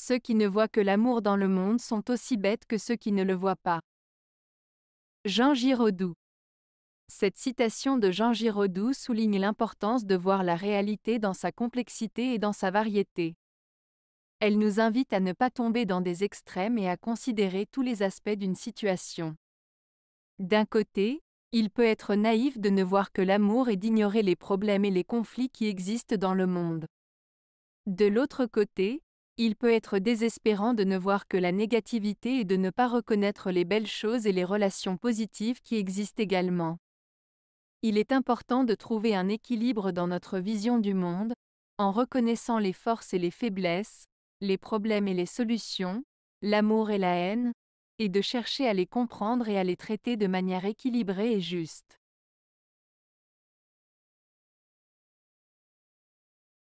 Ceux qui ne voient que l'amour dans le monde sont aussi bêtes que ceux qui ne le voient pas. Jean Giraudoux. Cette citation de Jean Giraudoux souligne l'importance de voir la réalité dans sa complexité et dans sa variété. Elle nous invite à ne pas tomber dans des extrêmes et à considérer tous les aspects d'une situation. D'un côté, il peut être naïf de ne voir que l'amour et d'ignorer les problèmes et les conflits qui existent dans le monde. De l'autre côté, il peut être désespérant de ne voir que la négativité et de ne pas reconnaître les belles choses et les relations positives qui existent également. Il est important de trouver un équilibre dans notre vision du monde, en reconnaissant les forces et les faiblesses, les problèmes et les solutions, l'amour et la haine, et de chercher à les comprendre et à les traiter de manière équilibrée et juste.